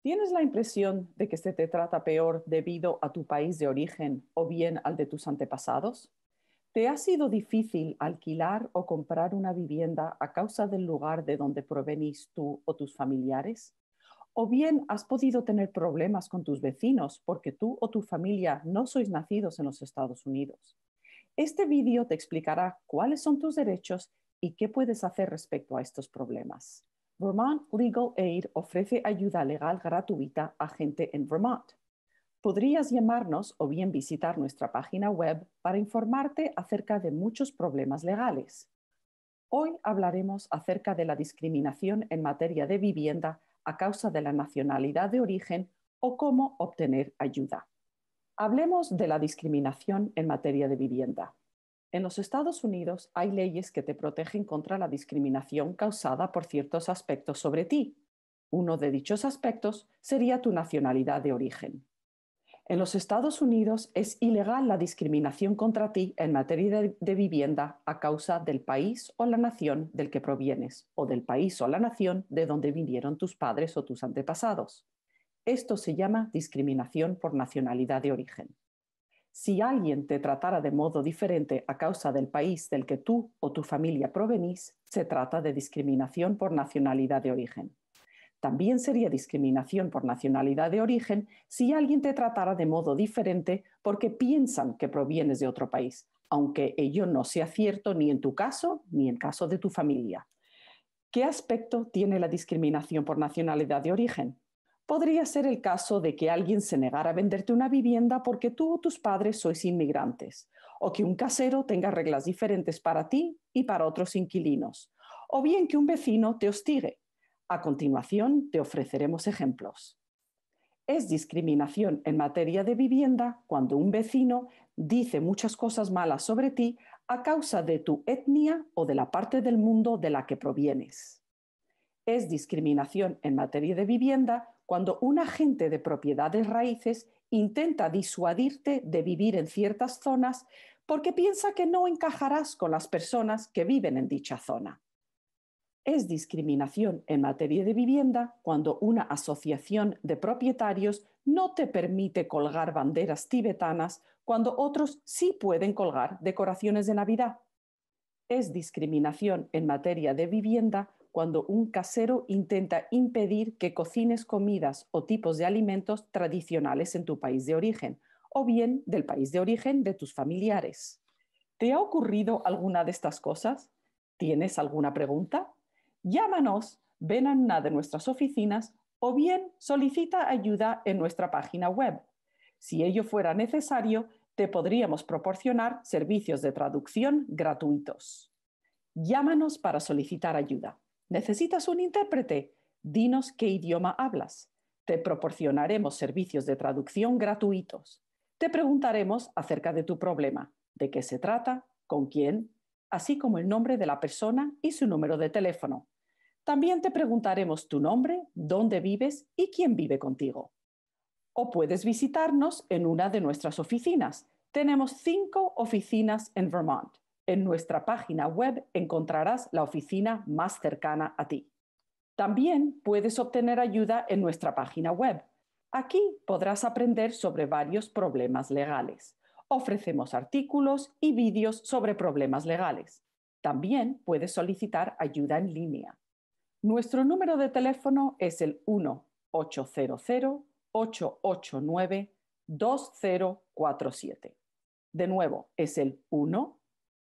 ¿Tienes la impresión de que se te trata peor debido a tu país de origen o bien al de tus antepasados? ¿Te ha sido difícil alquilar o comprar una vivienda a causa del lugar de donde provenís tú o tus familiares? ¿O bien has podido tener problemas con tus vecinos porque tú o tu familia no sois nacidos en los Estados Unidos? Este vídeo te explicará cuáles son tus derechos y qué puedes hacer respecto a estos problemas. Vermont Legal Aid ofrece ayuda legal gratuita a gente en Vermont. Podrías llamarnos o bien visitar nuestra página web para informarte acerca de muchos problemas legales. Hoy hablaremos acerca de la discriminación en materia de vivienda a causa de la nacionalidad de origen o cómo obtener ayuda. Hablemos de la discriminación en materia de vivienda. En los Estados Unidos hay leyes que te protegen contra la discriminación causada por ciertos aspectos sobre ti. Uno de dichos aspectos sería tu nacionalidad de origen. En los Estados Unidos es ilegal la discriminación contra ti en materia de, vivienda a causa del país o la nación del que provienes o del país o la nación de donde vinieron tus padres o tus antepasados. Esto se llama discriminación por nacionalidad de origen. Si alguien te tratara de modo diferente a causa del país del que tú o tu familia provenís, se trata de discriminación por nacionalidad de origen. También sería discriminación por nacionalidad de origen si alguien te tratara de modo diferente porque piensan que provienes de otro país, aunque ello no sea cierto ni en tu caso ni en caso de tu familia. ¿Qué aspecto tiene la discriminación por nacionalidad de origen? Podría ser el caso de que alguien se negara a venderte una vivienda porque tú o tus padres sois inmigrantes, o que un casero tenga reglas diferentes para ti y para otros inquilinos, o bien que un vecino te hostigue. A continuación te ofreceremos ejemplos. Es discriminación en materia de vivienda cuando un vecino dice muchas cosas malas sobre ti a causa de tu etnia o de la parte del mundo de la que provienes. Es discriminación en materia de vivienda cuando un agente de propiedades raíces intenta disuadirte de vivir en ciertas zonas porque piensa que no encajarás con las personas que viven en dicha zona. Es discriminación en materia de vivienda cuando una asociación de propietarios no te permite colgar banderas tibetanas cuando otros sí pueden colgar decoraciones de Navidad. Es discriminación en materia de vivienda cuando un casero intenta impedir que cocines comidas o tipos de alimentos tradicionales en tu país de origen o bien del país de origen de tus familiares. ¿Te ha ocurrido alguna de estas cosas? ¿Tienes alguna pregunta? Llámanos, ven a una de nuestras oficinas o bien solicita ayuda en nuestra página web. Si ello fuera necesario, te podríamos proporcionar servicios de traducción gratuitos. Llámanos para solicitar ayuda. ¿Necesitas un intérprete? Dinos qué idioma hablas. Te proporcionaremos servicios de traducción gratuitos. Te preguntaremos acerca de tu problema, de qué se trata, con quién, así como el nombre de la persona y su número de teléfono. También te preguntaremos tu nombre, dónde vives y quién vive contigo. O puedes visitarnos en una de nuestras oficinas. Tenemos cinco oficinas en Vermont. En nuestra página web encontrarás la oficina más cercana a ti. También puedes obtener ayuda en nuestra página web. Aquí podrás aprender sobre varios problemas legales. Ofrecemos artículos y vídeos sobre problemas legales. También puedes solicitar ayuda en línea. Nuestro número de teléfono es el 1-800-889-2047. De nuevo, es el 1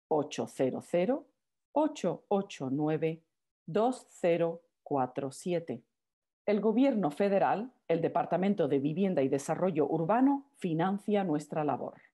800-889-2047. El Gobierno federal, el Departamento de Vivienda y Desarrollo Urbano, financia nuestra labor.